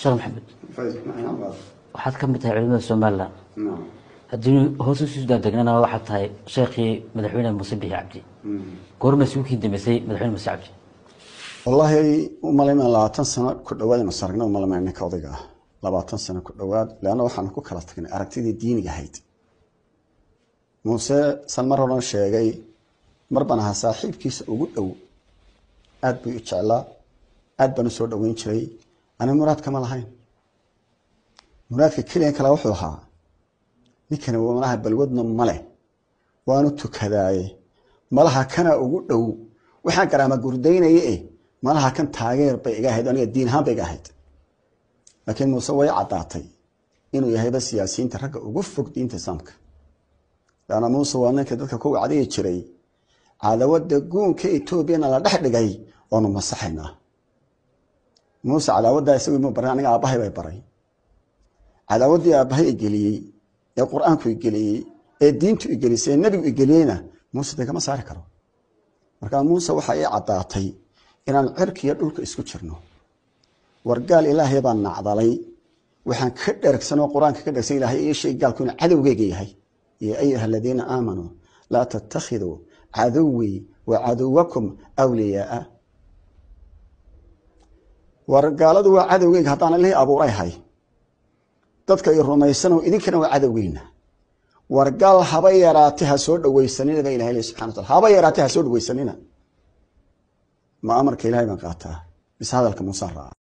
sheekh maxamed waxaad ka mid tahay culimada somalilan haddii hoos usii daandegnana waxaad tahay sheekhii madaxweyne muuse bixi cabdi mm. goorma isugu dambeysay madaxweyne muuse cabdi wallaahi umaleyma labaatan sano ku dhawaad inaan aragna umaleyma ninka odayga ah labaatan sano ku dhawaad leanna waxaan ku kala tagnay aragtidii diiniga ahayd muuse san mar horan sheegay mar baan ahaa saaxiibkiisa ugu dhow aada buu i jeclaa aada baan usoo dhaweyn jiray ani muraadkama lahayn muraadka keliyan kale wuxuu ahaa ninkani malaha balwadna male waanu tukadaaye malaha kana ugu dhow waxaan garaama gurdaynaye malaha kan taageer bay iga ahayd aniga diin ahaan bay iga ahayd laakiin muuse way caddaatay inuu yahayba siyaasiyiinta ragga ugu fog diinta islaamka laana muuse waa ninka dadka ku wacdigi jiray cadawada guunka etoobiyana la dhex dhigay waanu masaxaynaa muuse cadaawaddaa isagii muu baray aniga aabahay bay baray cadaawaddii i geliyey ee qur-aanku igeliyey ee diintu igelisay ee nebigu igeliyeyna muuse dee kama saari karo markaa muuse waxaa ii caddaatay inaan cirkiiyo dhulka isku jirno wargaal ilaahay baan nacdalay waxaan ka dhergsanoo qur-aanka ka dhergsan ilaahay ii sheeg gaalku inuu cadowgeyga yahay yo ayuha aladiina aamanuu laa tattakhiduu cadowii wa caduwakum wliyaaa wargaaladu waa cadowgeyga haddaan ilihii abuuray hay dadka i rumaysano idinkana waa cadowgeyna wargaal haba yaraate ha soo dhaweysanina baa ilahay le subxana wa haba yaraate ha soo dhaweysanina ma amarka ilahay baan qaataa mise hadalka muusaan raaca